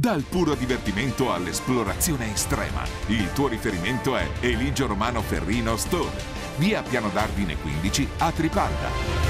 Dal puro divertimento all'esplorazione estrema, il tuo riferimento è Eligio Romano Ferrino Stone, via Piano d'Ardine 15 a Tripalda.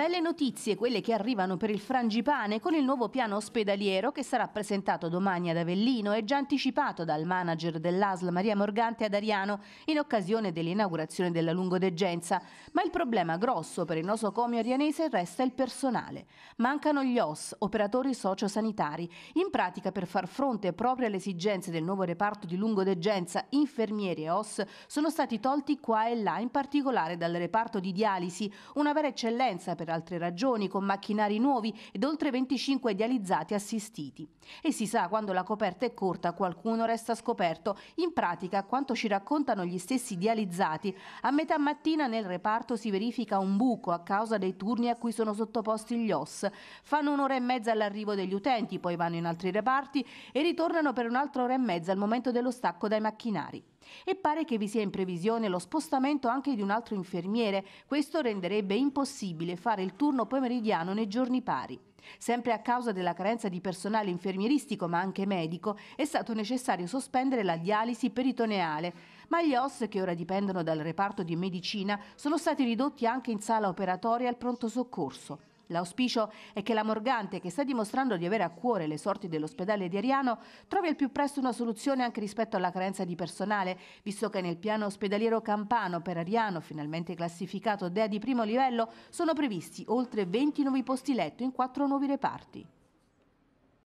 Belle notizie quelle che arrivano per il frangipane con il nuovo piano ospedaliero che sarà presentato domani ad Avellino e già anticipato dal manager dell'ASL Maria Morgante ad Ariano in occasione dell'inaugurazione della lungodeggenza. Ma il problema grosso per il nosocomio arianese resta il personale. Mancano gli OS, operatori sociosanitari, in pratica per far fronte proprio alle esigenze del nuovo reparto di lungodeggenza infermieri e OS sono stati tolti qua e là, in particolare dal reparto di dialisi, una vera eccellenza per altre ragioni, con macchinari nuovi ed oltre 25 dializzati assistiti. E si sa, quando la coperta è corta qualcuno resta scoperto. In pratica, quanto ci raccontano gli stessi dializzati, a metà mattina nel reparto si verifica un buco a causa dei turni a cui sono sottoposti gli OS. Fanno un'ora e mezza all'arrivo degli utenti, poi vanno in altri reparti e ritornano per un'altra ora e mezza al momento dello stacco dai macchinari. E pare che vi sia in previsione lo spostamento anche di un altro infermiere, questo renderebbe impossibile fare il turno pomeridiano nei giorni pari. Sempre a causa della carenza di personale infermieristico ma anche medico è stato necessario sospendere la dialisi peritoneale, ma gli OS che ora dipendono dal reparto di medicina sono stati ridotti anche in sala operatoria al pronto soccorso. L'auspicio è che la Morgante, che sta dimostrando di avere a cuore le sorti dell'ospedale di Ariano, trovi al più presto una soluzione anche rispetto alla carenza di personale, visto che nel piano ospedaliero campano per Ariano, finalmente classificato DEA di primo livello, sono previsti oltre 20 nuovi posti letto in quattro nuovi reparti.